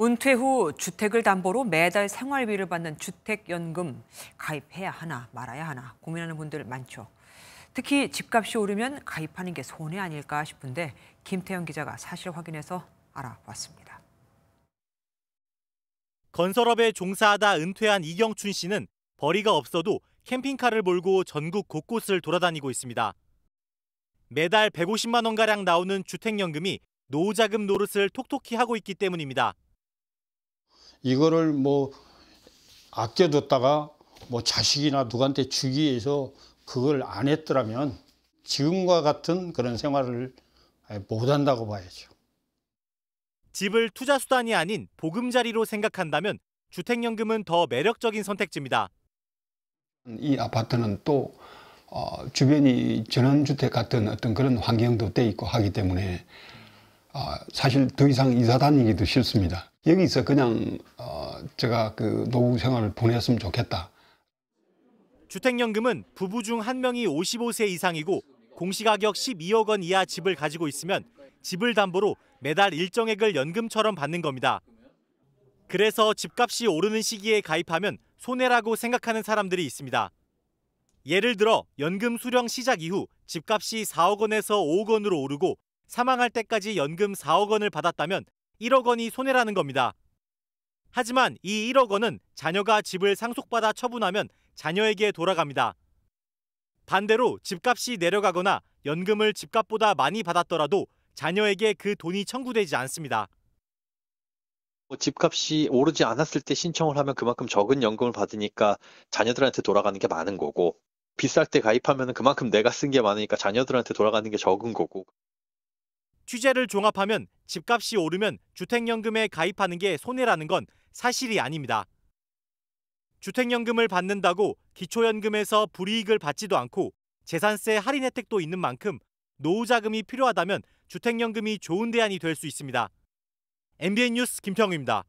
은퇴 후 주택을 담보로 매달 생활비를 받는 주택연금 가입해야 하나 말아야 하나 고민하는 분들 많죠. 특히 집값이 오르면 가입하는 게 손해 아닐까 싶은데 김태현 기자가 사실 확인해서 알아봤습니다. 건설업에 종사하다 은퇴한 이경춘 씨는 벌이가 없어도 캠핑카를 몰고 전국 곳곳을 돌아다니고 있습니다. 매달 150만 원가량 나오는 주택연금이 노후자금 노릇을 톡톡히 하고 있기 때문입니다. 이거를 뭐 아껴뒀다가 뭐 자식이나 누구한테 주기 위해서 그걸 안 했더라면 지금과 같은 그런 생활을 못한다고 봐야죠. 집을 투자 수단이 아닌 보금자리로 생각한다면 주택연금은 더 매력적인 선택지입니다. 이 아파트는 또 어, 주변이 전원주택 같은 어떤 그런 환경도 돼 있고 하기 때문에 어, 사실 더 이상 이사 다니기도 싫습니다. 여기서 그냥 어, 제가 그 노후 생활을 보냈으면 좋겠다. 주택연금은 부부 중 한 명이 55세 이상이고 공시가격 12억 원 이하 집을 가지고 있으면 집을 담보로 매달 일정액을 연금처럼 받는 겁니다. 그래서 집값이 오르는 시기에 가입하면 손해라고 생각하는 사람들이 있습니다. 예를 들어 연금 수령 시작 이후 집값이 4억 원에서 5억 원으로 오르고 사망할 때까지 연금 4억 원을 받았다면 1억 원이 손해라는 겁니다. 하지만 이 1억 원은 자녀가 집을 상속받아 처분하면 자녀에게 돌아갑니다. 반대로 집값이 내려가거나 연금을 집값보다 많이 받았더라도 자녀에게 그 돈이 청구되지 않습니다. 뭐 집값이 오르지 않았을 때 신청을 하면 그만큼 적은 연금을 받으니까 자녀들한테 돌아가는 게 많은 거고 비쌀 때 가입하면 그만큼 내가 쓴 게 많으니까 자녀들한테 돌아가는 게 적은 거고 취재를 종합하면 집값이 오르면 주택연금에 가입하는 게 손해라는 건 사실이 아닙니다. 주택연금을 받는다고 기초연금에서 불이익을 받지도 않고 재산세 할인 혜택도 있는 만큼 노후 자금이 필요하다면 주택연금이 좋은 대안이 될 수 있습니다. MBN 뉴스 김평우입니다.